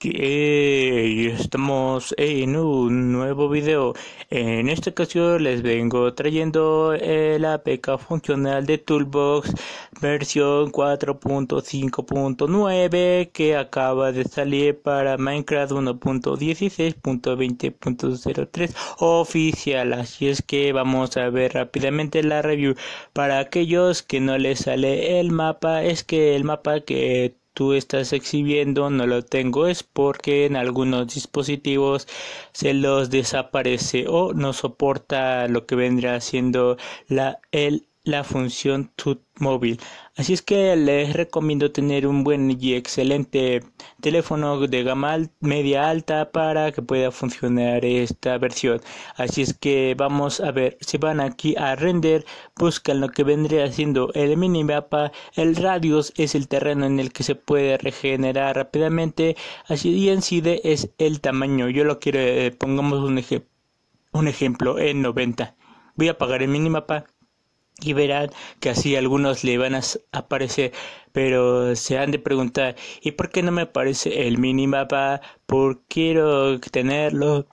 Que estamos en un nuevo video. En esta ocasión les vengo trayendo el APK funcional de Toolbox versión 4.5.9 que acaba de salir para Minecraft 1.16.20.03 oficial. Así es que vamos a ver rápidamente la review. Para aquellos que no les sale el mapa, es que el mapa que estás exhibiendo no lo tengo es porque en algunos dispositivos se los desaparece o no soporta lo que vendrá siendo la, el la función TUT móvil. Así es que les recomiendo tener un buen y excelente teléfono de gama media alta para que pueda funcionar esta versión. Así es que vamos a ver, si van aquí a render, buscan lo que vendría Haciendo el minimapa, el radius es el terreno en el que se puede regenerar rápidamente, así y en es el tamaño. Yo lo quiero, eh, pongamos un, un ejemplo en 90. Voy a apagar el minimapa y verán que así algunos le van a aparecer, pero se han de preguntar, ¿y por qué no me aparece el minimapa? ¿Por quiero tenerlo?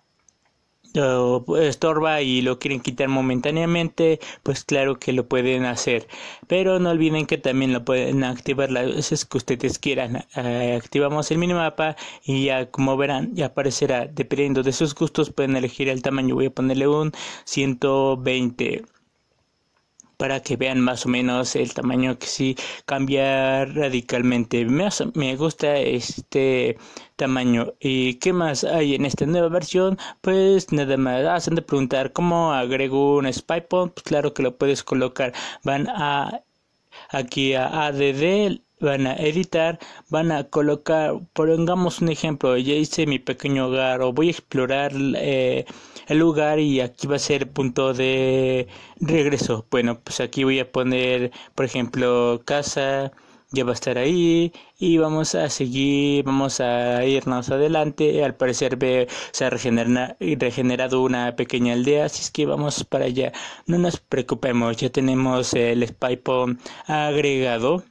O estorba y lo quieren quitar momentáneamente, pues claro que lo pueden hacer. Pero no olviden que también lo pueden activar las veces que ustedes quieran. Ah, activamos el minimapa y ya como verán ya aparecerá. Dependiendo de sus gustos pueden elegir el tamaño. Voy a ponerle un 120 para que vean más o menos el tamaño que sí cambia radicalmente. me me gusta este tamaño. ¿Y qué más hay en esta nueva versión? Pues nada más ah, hacen de preguntar cómo agrego un spy Pues claro que lo puedes colocar. Van a aquí a ADD van a editar, van a colocar, pongamos un ejemplo, ya hice mi pequeño hogar o voy a explorar eh, el lugar y aquí va a ser punto de regreso. Bueno, pues aquí voy a poner, por ejemplo, casa, ya va a estar ahí y vamos a seguir, vamos a irnos adelante. Al parecer ve, se ha regenerado una pequeña aldea, así es que vamos para allá. No nos preocupemos, ya tenemos el spypon agregado.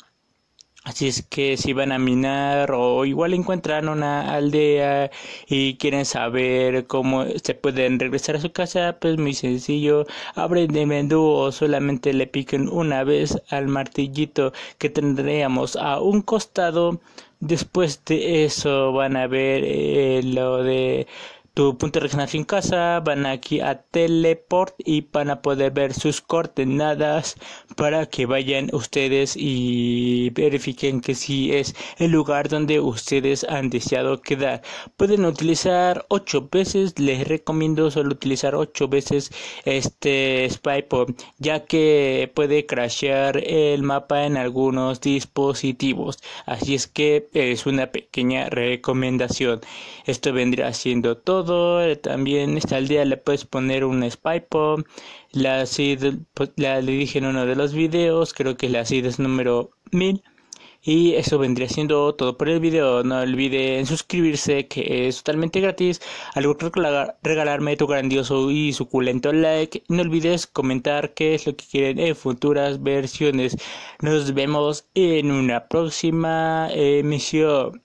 Así es que si van a minar o igual encuentran una aldea y quieren saber cómo se pueden regresar a su casa, pues muy sencillo, abren de menú o solamente le piquen una vez al martillito que tendríamos a un costado. Después de eso van a ver eh, lo de tu punto de en casa, van aquí a teleport y van a poder ver sus coordenadas para que vayan ustedes y verifiquen que si es el lugar donde ustedes han deseado quedar. Pueden utilizar 8 veces, les recomiendo solo utilizar 8 veces este Spypop ya que puede crashear el mapa en algunos dispositivos. Así es que es una pequeña recomendación. Esto vendría siendo todo todo. Eh, también esta día le puedes poner un spy pop. La seed pues, la dije en uno de los videos. Creo que la seed es número 1000. Y eso vendría siendo todo por el video. No olviden suscribirse que es totalmente gratis. Algo que regalarme tu grandioso y suculento like. No olvides comentar qué es lo que quieren en futuras versiones. Nos vemos en una próxima emisión.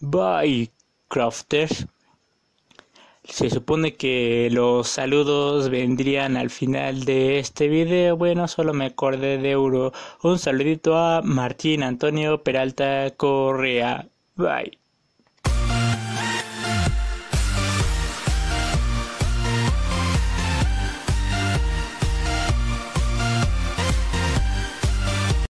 Bye, crafters. Se supone que los saludos vendrían al final de este video. Bueno, solo me acordé de euro. Un saludito a Martín Antonio Peralta Correa. Bye.